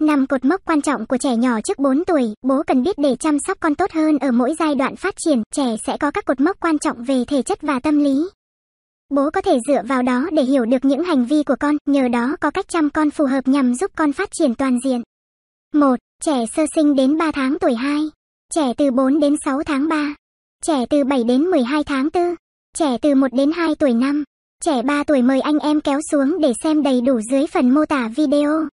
năm cột mốc quan trọng của trẻ nhỏ trước 4 tuổi, bố cần biết để chăm sóc con tốt hơn ở mỗi giai đoạn phát triển, trẻ sẽ có các cột mốc quan trọng về thể chất và tâm lý. Bố có thể dựa vào đó để hiểu được những hành vi của con, nhờ đó có cách chăm con phù hợp nhằm giúp con phát triển toàn diện. 1. Trẻ sơ sinh đến 3 tháng tuổi 2. Trẻ từ 4 đến 6 tháng 3. Trẻ từ 7 đến 12 tháng 4. Trẻ từ 1 đến 2 tuổi 5. Trẻ 3 tuổi mời anh em kéo xuống để xem đầy đủ dưới phần mô tả video.